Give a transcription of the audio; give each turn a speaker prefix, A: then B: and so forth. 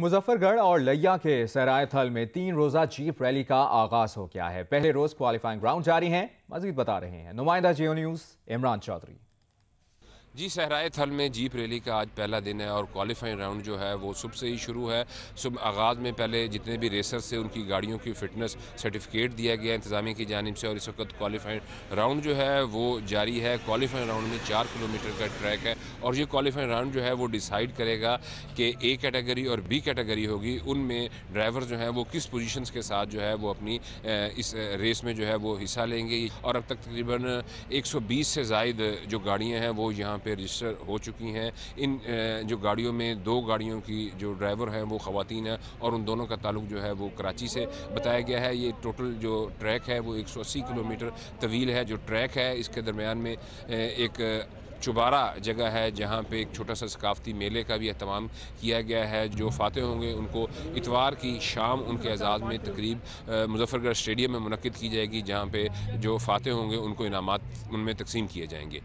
A: मुजफ्फरगढ़ और लैया के सराय थल में तीन रोजा जीप रैली का आगाज हो गया है पहले रोज क्वालिफाइंग राउंड जारी हैं मजीद बता रहे हैं नुमाइंदा जियो न्यूज इमरान चौधरी
B: जी सहराए थल में जीप रैली का आज पहला दिन है और क्वालिफाइंग राउंड जो है वो सुबह से ही शुरू है सुबह आगाज़ में पहले जितने भी रेसर्स थे उनकी गाड़ियों की फिटनेस सर्टिफिकेट दिया गया इंतजामी की जानब से और इस वक्त क्वालिफाइंग राउंड जो है वो जारी है क्वालिफाइंग राउंड में चार किलोमीटर का ट्रैक है और ये क्वालिफाइंग राउंड जो है वो डिसाइड करेगा कि ए कैटेगरी और बी कैटेगरी होगी उनमें ड्राइवर जो हैं वो किस पोजिशन के साथ जो है वो अपनी इस रेस में जो है वो हिस्सा लेंगे और अब तक तकरीबन एक से ज़ायद जो गाड़ियाँ हैं वो यहाँ पे रजिस्टर हो चुकी हैं इन जो गाड़ियों में दो गाड़ियों की जो ड्राइवर हैं वो ख़वान हैं और उन दोनों का ताल्लुक जो है वो कराची से बताया गया है ये टोटल जो ट्रैक है वो अस्सी किलोमीटर तवील है जो ट्रैक है इसके दरमियान में एक चुबारा जगह है जहाँ पे एक छोटा सा सकाफती मेले का भी अहतमाम किया गया है जो फातह होंगे उनको इतवार की शाम उनके एजाज़ में तकरीब मुजफ्फरगढ़ स्टेडियम में मनक़द की जाएगी जहाँ पे जो फातह होंगे उनको इनामत उनमें तकसीम किए जाएंगे